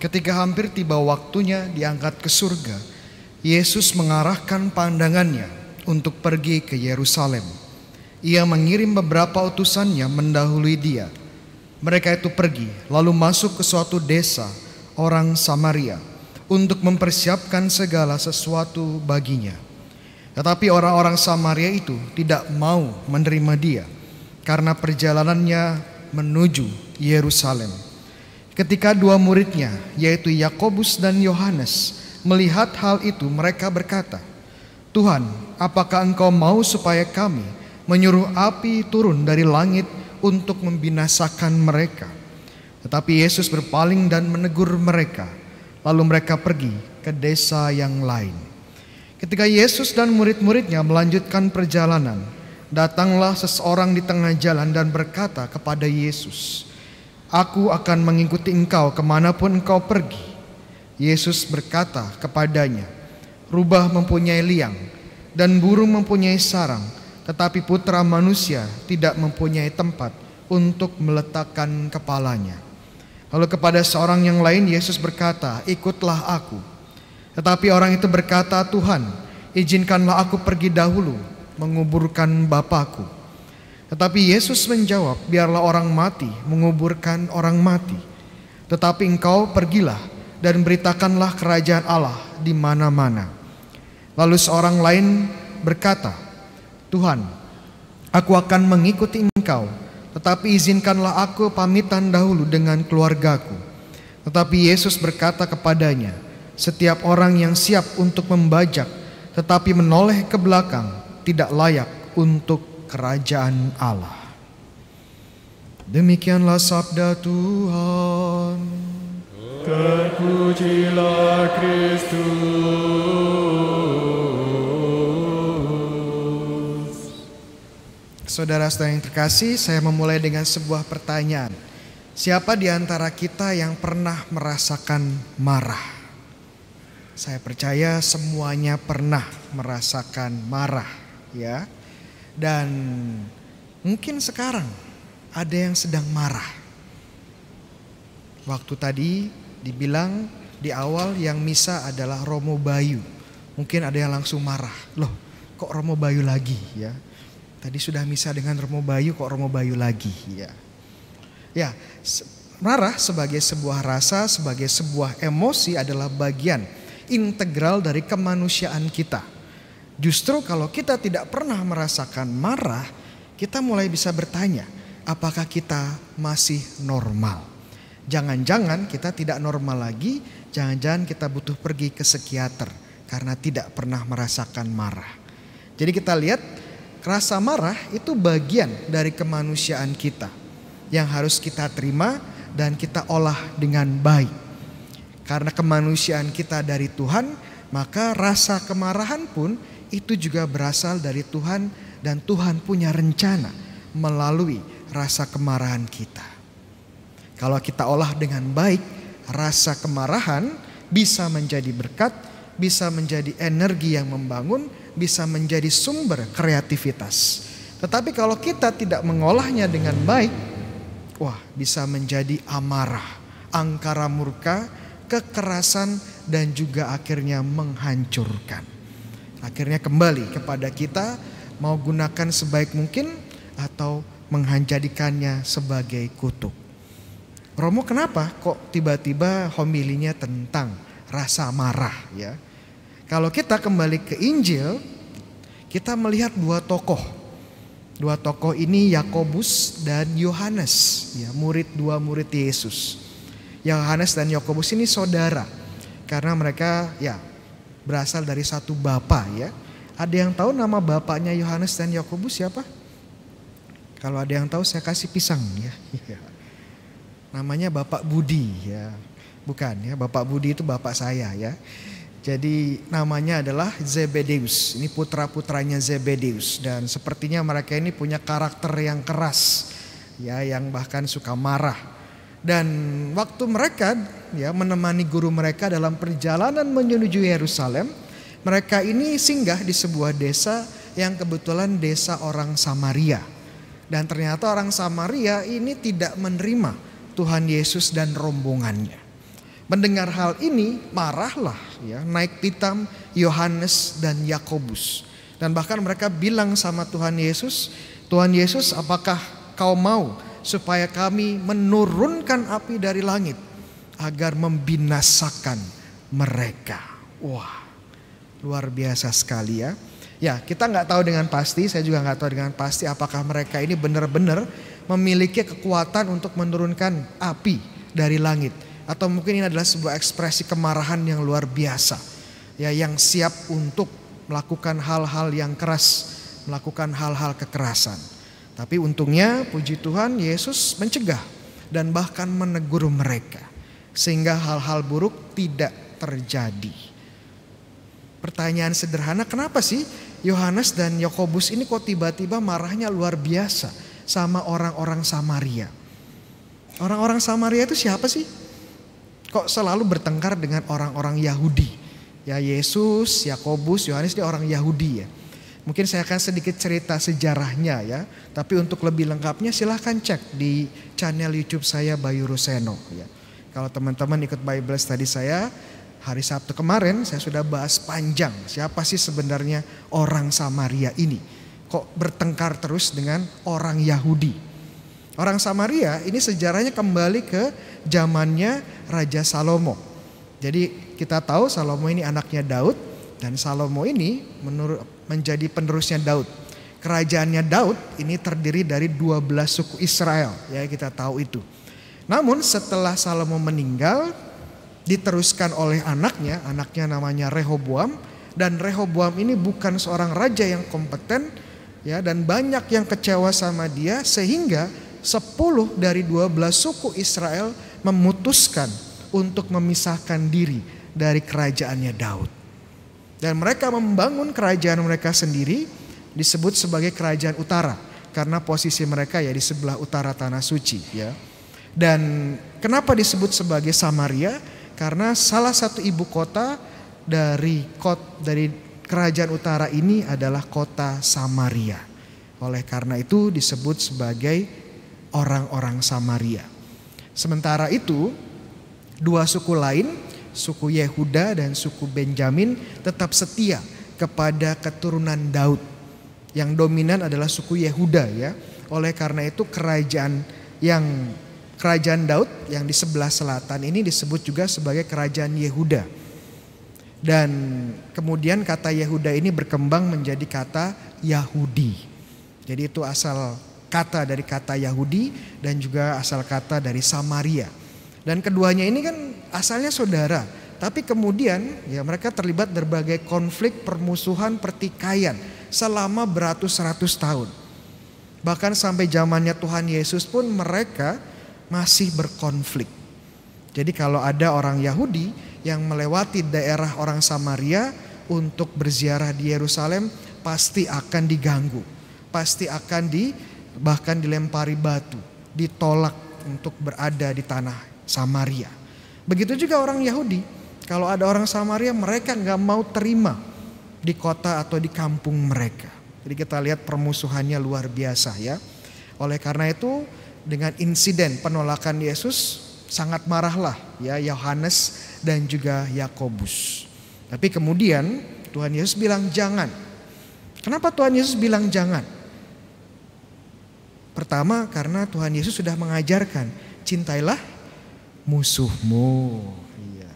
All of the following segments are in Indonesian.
Ketika hampir tiba waktunya diangkat ke surga, Yesus mengarahkan pandangannya untuk pergi ke Yerusalem. Ia mengirim beberapa utusannya mendahului dia. Mereka itu pergi, lalu masuk ke suatu desa orang Samaria untuk mempersiapkan segala sesuatu baginya. Tetapi orang-orang Samaria itu tidak mau menerima dia karena perjalanannya menuju Yerusalem. Ketika dua muridnya, yaitu Yakobus dan Yohanes, melihat hal itu, mereka berkata, "Tuhan, apakah Engkau mau supaya kami menyuruh api turun dari langit untuk membinasakan mereka?" Tetapi Yesus berpaling dan menegur mereka. Lalu mereka pergi ke desa yang lain. Ketika Yesus dan murid-muridnya melanjutkan perjalanan, datanglah seseorang di tengah jalan dan berkata kepada Yesus, Aku akan mengikuti engkau kemanapun engkau pergi. Yesus berkata kepadanya, Rubah mempunyai liang, dan burung mempunyai sarang, tetapi putra manusia tidak mempunyai tempat untuk meletakkan kepalanya. Lalu kepada seorang yang lain Yesus berkata, ikutlah aku. Tetapi orang itu berkata, Tuhan, izinkanlah aku pergi dahulu menguburkan Bapakku. Tetapi Yesus menjawab, biarlah orang mati menguburkan orang mati. Tetapi engkau pergilah dan beritakanlah kerajaan Allah di mana-mana. Lalu seorang lain berkata, Tuhan, aku akan mengikuti engkau, tetapi izinkanlah aku pamitan dahulu dengan keluargaku. Tetapi Yesus berkata kepadanya, setiap orang yang siap untuk membajak, tetapi menoleh ke belakang, tidak layak untuk kerajaan Allah. Demikianlah sabda Tuhan. Terpujilah Kristus. Saudara-saudara yang terkasih, saya memulai dengan sebuah pertanyaan. Siapa di antara kita yang pernah merasakan marah? Saya percaya semuanya pernah merasakan marah, ya. Dan mungkin sekarang ada yang sedang marah. Waktu tadi dibilang di awal yang misa adalah Romo Bayu. Mungkin ada yang langsung marah. Loh kok Romo Bayu lagi ya. Tadi sudah misa dengan Romo Bayu kok Romo Bayu lagi ya. Ya marah sebagai sebuah rasa, sebagai sebuah emosi adalah bagian integral dari kemanusiaan kita. Justru kalau kita tidak pernah merasakan marah, kita mulai bisa bertanya, apakah kita masih normal? Jangan-jangan kita tidak normal lagi, jangan-jangan kita butuh pergi ke psikiater karena tidak pernah merasakan marah. Jadi kita lihat rasa marah itu bagian dari kemanusiaan kita yang harus kita terima dan kita olah dengan baik. Karena kemanusiaan kita dari Tuhan, maka rasa kemarahan pun itu juga berasal dari Tuhan dan Tuhan punya rencana melalui rasa kemarahan kita. Kalau kita olah dengan baik, rasa kemarahan bisa menjadi berkat, bisa menjadi energi yang membangun, bisa menjadi sumber kreativitas. Tetapi kalau kita tidak mengolahnya dengan baik, wah, bisa menjadi amarah, angkara murka, kekerasan, dan juga akhirnya menghancurkan. Akhirnya kembali kepada kita mau gunakan sebaik mungkin atau menghanjadikannya sebagai kutuk. Romo kenapa kok tiba-tiba homilinya tentang rasa marah ya? Kalau kita kembali ke Injil, kita melihat dua tokoh. Dua tokoh ini Yakobus dan Yohanes, ya murid dua murid Yesus. Yohanes dan Yakobus ini saudara karena mereka ya berasal dari satu bapa ya. Ada yang tahu nama bapaknya Yohanes dan Yakobus siapa? Kalau ada yang tahu saya kasih pisang ya. Namanya Bapak Budi ya. Bukan ya, Bapak Budi itu bapak saya ya. Jadi namanya adalah Zebedeus. Ini putra-putranya Zebedeus dan sepertinya mereka ini punya karakter yang keras ya yang bahkan suka marah dan waktu mereka ya menemani guru mereka dalam perjalanan menuju Yerusalem, mereka ini singgah di sebuah desa yang kebetulan desa orang Samaria. Dan ternyata orang Samaria ini tidak menerima Tuhan Yesus dan rombongannya. Mendengar hal ini marahlah ya naik pitam Yohanes dan Yakobus. Dan bahkan mereka bilang sama Tuhan Yesus, "Tuhan Yesus, apakah kau mau supaya kami menurunkan api dari langit agar membinasakan mereka. Wah, luar biasa sekali ya. Ya, kita nggak tahu dengan pasti, saya juga nggak tahu dengan pasti apakah mereka ini benar-benar memiliki kekuatan untuk menurunkan api dari langit. Atau mungkin ini adalah sebuah ekspresi kemarahan yang luar biasa. Ya, yang siap untuk melakukan hal-hal yang keras, melakukan hal-hal kekerasan. Tapi untungnya puji Tuhan Yesus mencegah dan bahkan menegur mereka. Sehingga hal-hal buruk tidak terjadi. Pertanyaan sederhana kenapa sih Yohanes dan Yakobus ini kok tiba-tiba marahnya luar biasa sama orang-orang Samaria. Orang-orang Samaria itu siapa sih? Kok selalu bertengkar dengan orang-orang Yahudi? Ya Yesus, Yakobus, Yohanes dia orang Yahudi ya. Mungkin saya akan sedikit cerita sejarahnya ya. Tapi untuk lebih lengkapnya silahkan cek di channel YouTube saya Bayu Ruseno ya. Kalau teman-teman ikut Bible study saya hari Sabtu kemarin saya sudah bahas panjang siapa sih sebenarnya orang Samaria ini. Kok bertengkar terus dengan orang Yahudi. Orang Samaria ini sejarahnya kembali ke zamannya Raja Salomo. Jadi kita tahu Salomo ini anaknya Daud dan Salomo ini menurut menjadi penerusnya Daud. Kerajaannya Daud ini terdiri dari 12 suku Israel, ya kita tahu itu. Namun setelah Salomo meninggal diteruskan oleh anaknya, anaknya namanya Rehoboam dan Rehoboam ini bukan seorang raja yang kompeten ya dan banyak yang kecewa sama dia sehingga 10 dari 12 suku Israel memutuskan untuk memisahkan diri dari kerajaannya Daud. Dan mereka membangun kerajaan mereka sendiri disebut sebagai kerajaan utara karena posisi mereka ya di sebelah utara tanah suci ya. Dan kenapa disebut sebagai Samaria? Karena salah satu ibu kota dari kot dari kerajaan utara ini adalah kota Samaria. Oleh karena itu disebut sebagai orang-orang Samaria. Sementara itu dua suku lain suku Yehuda dan suku Benjamin tetap setia kepada keturunan Daud. Yang dominan adalah suku Yehuda ya. Oleh karena itu kerajaan yang kerajaan Daud yang di sebelah selatan ini disebut juga sebagai kerajaan Yehuda. Dan kemudian kata Yehuda ini berkembang menjadi kata Yahudi. Jadi itu asal kata dari kata Yahudi dan juga asal kata dari Samaria. Dan keduanya ini kan asalnya saudara, tapi kemudian ya mereka terlibat berbagai konflik, permusuhan, pertikaian selama beratus-ratus tahun. Bahkan sampai zamannya Tuhan Yesus pun mereka masih berkonflik. Jadi kalau ada orang Yahudi yang melewati daerah orang Samaria untuk berziarah di Yerusalem pasti akan diganggu, pasti akan di bahkan dilempari batu, ditolak untuk berada di tanah Samaria. Begitu juga orang Yahudi, kalau ada orang Samaria mereka nggak mau terima di kota atau di kampung mereka. Jadi kita lihat permusuhannya luar biasa ya. Oleh karena itu dengan insiden penolakan Yesus sangat marahlah ya Yohanes dan juga Yakobus. Tapi kemudian Tuhan Yesus bilang jangan. Kenapa Tuhan Yesus bilang jangan? Pertama karena Tuhan Yesus sudah mengajarkan cintailah musuhmu. Iya.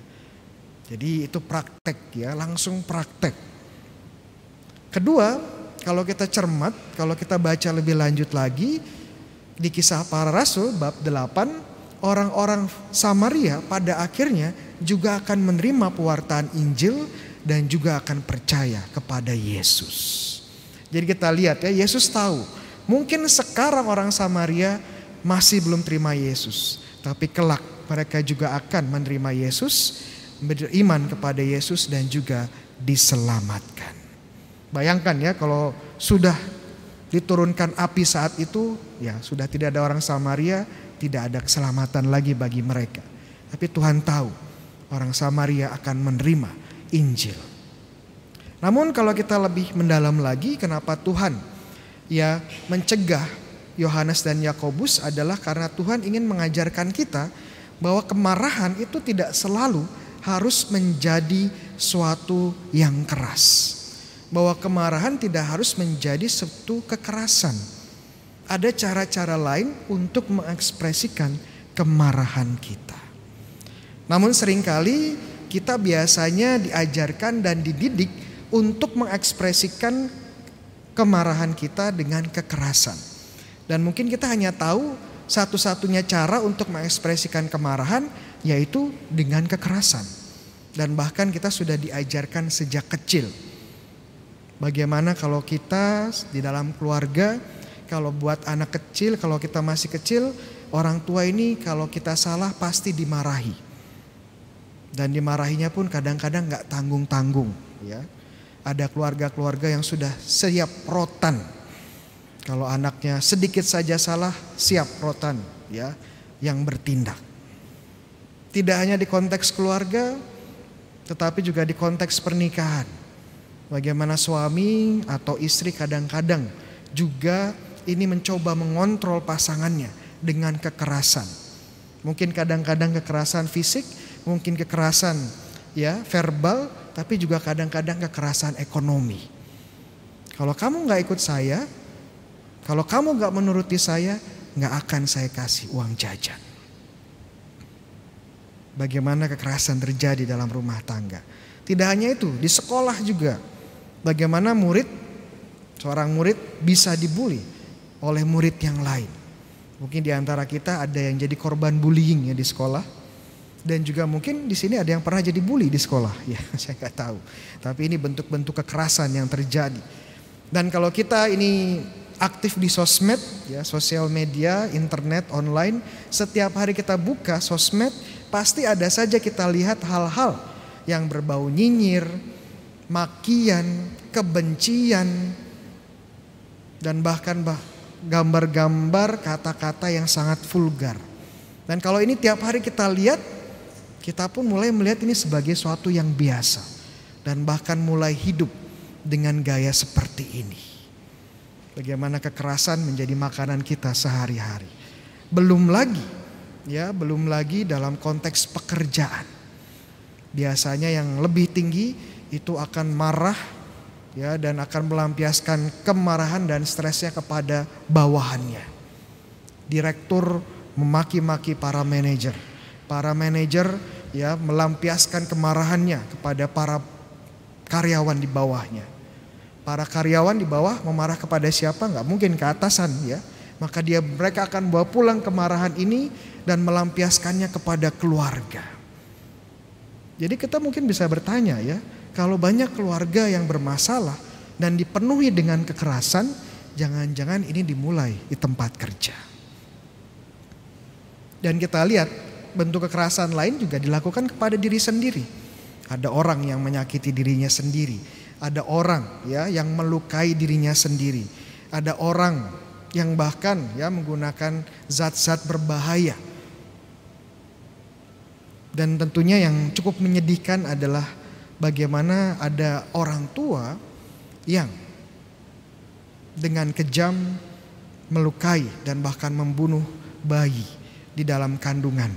Jadi itu praktek ya, langsung praktek. Kedua, kalau kita cermat, kalau kita baca lebih lanjut lagi di kisah para rasul bab 8, orang-orang Samaria pada akhirnya juga akan menerima pewartaan Injil dan juga akan percaya kepada Yesus. Jadi kita lihat ya, Yesus tahu. Mungkin sekarang orang Samaria masih belum terima Yesus, tapi kelak mereka juga akan menerima Yesus, beriman kepada Yesus dan juga diselamatkan. Bayangkan ya kalau sudah diturunkan api saat itu, ya sudah tidak ada orang Samaria, tidak ada keselamatan lagi bagi mereka. Tapi Tuhan tahu orang Samaria akan menerima Injil. Namun kalau kita lebih mendalam lagi kenapa Tuhan ya mencegah Yohanes dan Yakobus adalah karena Tuhan ingin mengajarkan kita bahwa kemarahan itu tidak selalu harus menjadi suatu yang keras. Bahwa kemarahan tidak harus menjadi suatu kekerasan. Ada cara-cara lain untuk mengekspresikan kemarahan kita. Namun seringkali kita biasanya diajarkan dan dididik untuk mengekspresikan kemarahan kita dengan kekerasan. Dan mungkin kita hanya tahu satu-satunya cara untuk mengekspresikan kemarahan yaitu dengan kekerasan. Dan bahkan kita sudah diajarkan sejak kecil. Bagaimana kalau kita di dalam keluarga, kalau buat anak kecil, kalau kita masih kecil, orang tua ini kalau kita salah pasti dimarahi. Dan dimarahinya pun kadang-kadang nggak tanggung-tanggung. Ya. Ada keluarga-keluarga yang sudah siap rotan kalau anaknya sedikit saja salah, siap rotan ya yang bertindak. Tidak hanya di konteks keluarga, tetapi juga di konteks pernikahan. Bagaimana suami atau istri kadang-kadang juga ini mencoba mengontrol pasangannya dengan kekerasan. Mungkin kadang-kadang kekerasan fisik, mungkin kekerasan ya verbal, tapi juga kadang-kadang kekerasan ekonomi. Kalau kamu nggak ikut saya, kalau kamu gak menuruti saya, gak akan saya kasih uang jajan. Bagaimana kekerasan terjadi dalam rumah tangga. Tidak hanya itu, di sekolah juga. Bagaimana murid, seorang murid bisa dibully oleh murid yang lain. Mungkin di antara kita ada yang jadi korban bullying ya di sekolah. Dan juga mungkin di sini ada yang pernah jadi bully di sekolah. Ya, saya nggak tahu. Tapi ini bentuk-bentuk kekerasan yang terjadi. Dan kalau kita ini aktif di sosmed, ya, sosial media, internet, online. Setiap hari kita buka sosmed, pasti ada saja kita lihat hal-hal yang berbau nyinyir, makian, kebencian, dan bahkan bah, gambar-gambar kata-kata yang sangat vulgar. Dan kalau ini tiap hari kita lihat, kita pun mulai melihat ini sebagai suatu yang biasa dan bahkan mulai hidup dengan gaya seperti ini. Bagaimana kekerasan menjadi makanan kita sehari-hari. Belum lagi ya, belum lagi dalam konteks pekerjaan. Biasanya yang lebih tinggi itu akan marah ya dan akan melampiaskan kemarahan dan stresnya kepada bawahannya. Direktur memaki-maki para manajer. Para manajer ya melampiaskan kemarahannya kepada para karyawan di bawahnya. Para karyawan di bawah memarah kepada siapa? Gak mungkin ke atasan ya. Maka dia mereka akan bawa pulang kemarahan ini dan melampiaskannya kepada keluarga. Jadi kita mungkin bisa bertanya ya, kalau banyak keluarga yang bermasalah dan dipenuhi dengan kekerasan, jangan-jangan ini dimulai di tempat kerja. Dan kita lihat bentuk kekerasan lain juga dilakukan kepada diri sendiri. Ada orang yang menyakiti dirinya sendiri, ada orang ya yang melukai dirinya sendiri. Ada orang yang bahkan ya menggunakan zat-zat berbahaya. Dan tentunya yang cukup menyedihkan adalah bagaimana ada orang tua yang dengan kejam melukai dan bahkan membunuh bayi di dalam kandungan.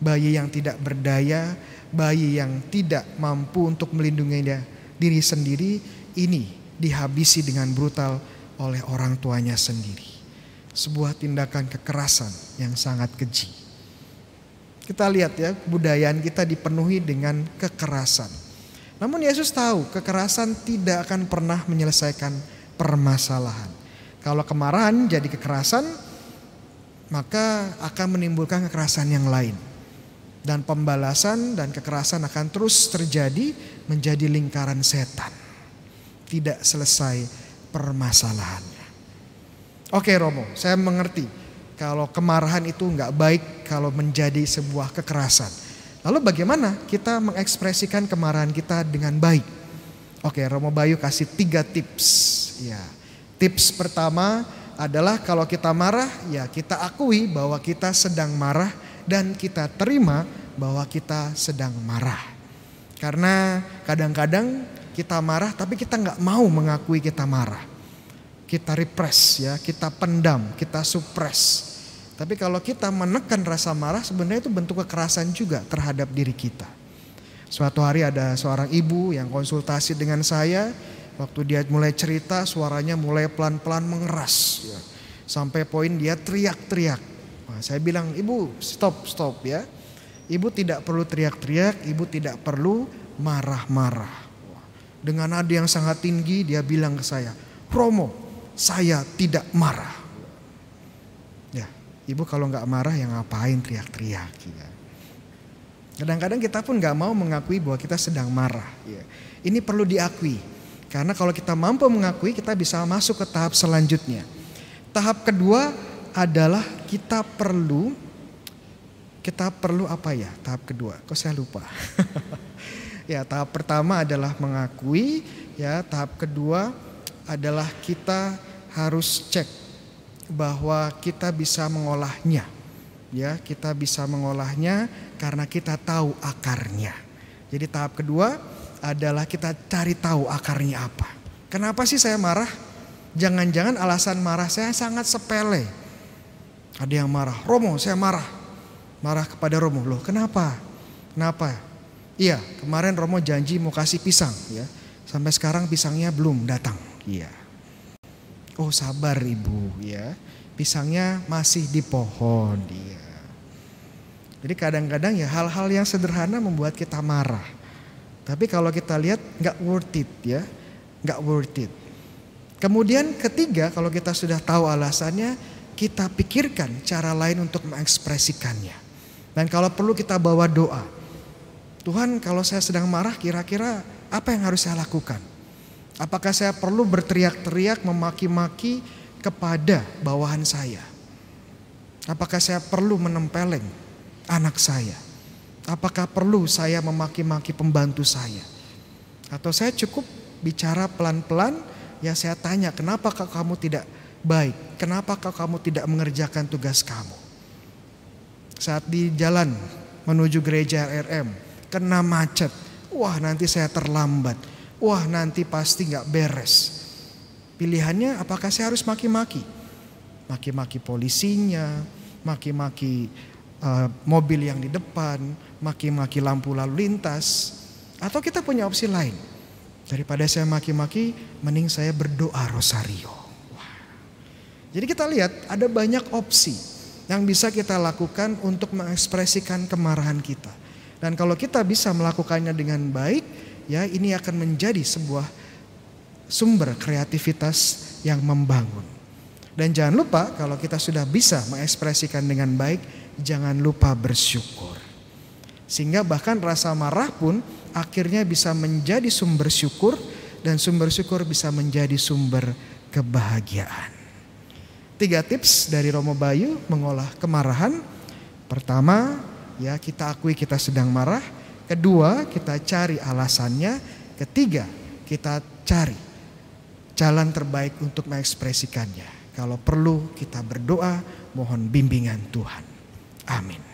Bayi yang tidak berdaya, bayi yang tidak mampu untuk melindunginya diri sendiri ini dihabisi dengan brutal oleh orang tuanya sendiri. Sebuah tindakan kekerasan yang sangat keji. Kita lihat ya, budayaan kita dipenuhi dengan kekerasan. Namun Yesus tahu kekerasan tidak akan pernah menyelesaikan permasalahan. Kalau kemarahan jadi kekerasan, maka akan menimbulkan kekerasan yang lain. Dan pembalasan dan kekerasan akan terus terjadi menjadi lingkaran setan. Tidak selesai permasalahannya. Oke Romo, saya mengerti kalau kemarahan itu nggak baik kalau menjadi sebuah kekerasan. Lalu bagaimana kita mengekspresikan kemarahan kita dengan baik? Oke, Romo Bayu kasih tiga tips. Ya, tips pertama adalah kalau kita marah, ya kita akui bahwa kita sedang marah dan kita terima bahwa kita sedang marah. Karena kadang-kadang kita marah tapi kita nggak mau mengakui kita marah. Kita repress ya, kita pendam, kita suppress. Tapi kalau kita menekan rasa marah sebenarnya itu bentuk kekerasan juga terhadap diri kita. Suatu hari ada seorang ibu yang konsultasi dengan saya, waktu dia mulai cerita suaranya mulai pelan-pelan mengeras ya. Sampai poin dia teriak-teriak. Nah, saya bilang, "Ibu, stop, stop ya." Ibu tidak perlu teriak-teriak, ibu tidak perlu marah-marah. Dengan nada yang sangat tinggi dia bilang ke saya, Romo, saya tidak marah. Ya, ibu kalau nggak marah yang ngapain teriak-teriak? Ya. Kadang-kadang kita pun nggak mau mengakui bahwa kita sedang marah. Ya. Ini perlu diakui, karena kalau kita mampu mengakui kita bisa masuk ke tahap selanjutnya. Tahap kedua adalah kita perlu kita perlu apa ya tahap kedua? Kok saya lupa? ya tahap pertama adalah mengakui, ya tahap kedua adalah kita harus cek bahwa kita bisa mengolahnya. Ya, kita bisa mengolahnya karena kita tahu akarnya. Jadi tahap kedua adalah kita cari tahu akarnya apa. Kenapa sih saya marah? Jangan-jangan alasan marah saya sangat sepele. Ada yang marah, Romo saya marah marah kepada Romo. Loh, kenapa? Kenapa? Iya, kemarin Romo janji mau kasih pisang ya. Sampai sekarang pisangnya belum datang. Iya. Oh, sabar Ibu ya. Pisangnya masih di pohon dia. Jadi kadang-kadang ya hal-hal yang sederhana membuat kita marah. Tapi kalau kita lihat nggak worth it ya, nggak worth it. Kemudian ketiga kalau kita sudah tahu alasannya, kita pikirkan cara lain untuk mengekspresikannya. Dan kalau perlu kita bawa doa. Tuhan kalau saya sedang marah kira-kira apa yang harus saya lakukan? Apakah saya perlu berteriak-teriak memaki-maki kepada bawahan saya? Apakah saya perlu menempeleng anak saya? Apakah perlu saya memaki-maki pembantu saya? Atau saya cukup bicara pelan-pelan ya saya tanya kenapa kamu tidak baik? Kenapa kamu tidak mengerjakan tugas kamu? saat di jalan menuju gereja RM, kena macet. Wah nanti saya terlambat. Wah nanti pasti nggak beres. Pilihannya apakah saya harus maki-maki? Maki-maki polisinya, maki-maki uh, mobil yang di depan, maki-maki lampu lalu lintas. Atau kita punya opsi lain. Daripada saya maki-maki, mending saya berdoa rosario. Wah. Jadi kita lihat ada banyak opsi yang bisa kita lakukan untuk mengekspresikan kemarahan kita. Dan kalau kita bisa melakukannya dengan baik, ya ini akan menjadi sebuah sumber kreativitas yang membangun. Dan jangan lupa kalau kita sudah bisa mengekspresikan dengan baik, jangan lupa bersyukur. Sehingga bahkan rasa marah pun akhirnya bisa menjadi sumber syukur dan sumber syukur bisa menjadi sumber kebahagiaan. Tiga tips dari Romo Bayu mengolah kemarahan. Pertama, ya kita akui kita sedang marah. Kedua, kita cari alasannya. Ketiga, kita cari jalan terbaik untuk mengekspresikannya. Kalau perlu kita berdoa, mohon bimbingan Tuhan. Amin.